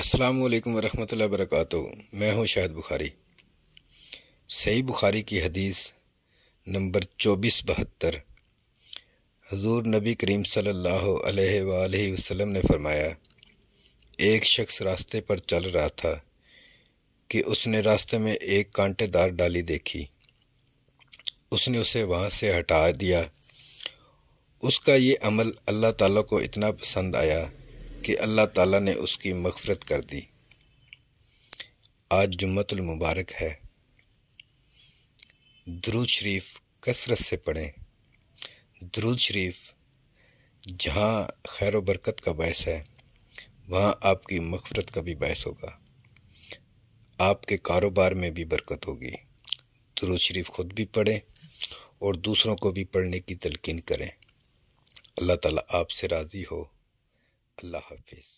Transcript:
अस्सलाम वालेकुम वरहमतुल्लाहि वबरकातु मैं हूं शाहिद बुखारी सही बुखारी की हदीस नंबर चौबीस बहत्तर हजूर नबी करीम सल्लल्लाहु अलैहि वसल्लम ने फरमाया एक शख्स रास्ते पर चल रहा था कि उसने रास्ते में एक कांटेदार डाली देखी उसने उसे वहाँ से हटा दिया उसका ये अमल अल्लाह ताला को इतना पसंद आया कि अल्लाह ताला ने उसकी मगफरत कर दी आज जुम्मतुल मुबारक है दरूद शरीफ कसरत से पढ़ें दरूद शरीफ जहाँ खैर बरकत का बायस है वहाँ आपकी मगफरत का भी बायस होगा आपके कारोबार में भी बरकत होगी दुरुद शरीफ खुद भी पढ़ें और दूसरों को भी पढ़ने की तलकिन करें अल्लाह ताला आपसे राज़ी हो আল্লাহ হাফিজ